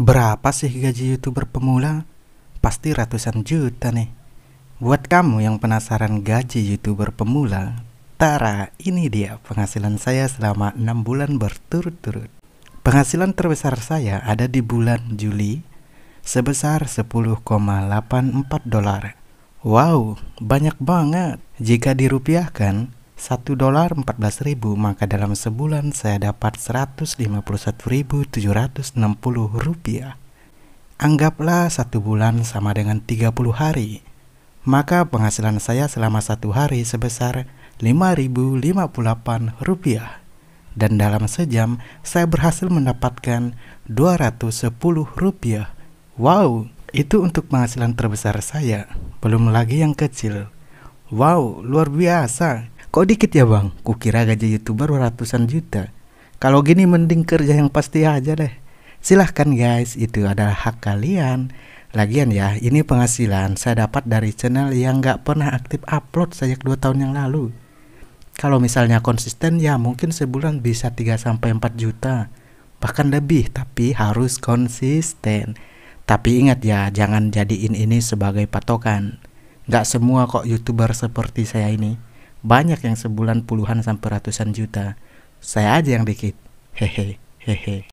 Berapa sih gaji YouTuber pemula? Pasti ratusan juta nih. Buat kamu yang penasaran gaji YouTuber pemula, Tara, ini dia penghasilan saya selama 6 bulan berturut-turut. Penghasilan terbesar saya ada di bulan Juli sebesar 10,84 dolar. Wow, banyak banget. Jika dirupiahkan, 1 dolar 14.000 maka dalam sebulan saya dapat 151.760 rupiah. Anggaplah satu bulan sama dengan 30 hari. Maka penghasilan saya selama satu hari sebesar 5.058 rupiah. Dan dalam sejam saya berhasil mendapatkan 210 rupiah. Wow, itu untuk penghasilan terbesar saya, belum lagi yang kecil. Wow, luar biasa. Kok dikit ya bang? Kukira gaji youtuber ratusan juta. Kalau gini mending kerja yang pasti aja deh. Silahkan guys, itu adalah hak kalian. Lagian ya, ini penghasilan saya dapat dari channel yang gak pernah aktif upload sejak 2 tahun yang lalu. Kalau misalnya konsisten ya mungkin sebulan bisa 3-4 juta. Bahkan lebih, tapi harus konsisten. Tapi ingat ya, jangan jadiin ini sebagai patokan. Gak semua kok youtuber seperti saya ini. Banyak yang sebulan puluhan sampai ratusan juta. Saya aja yang dikit. Hehe, hehe.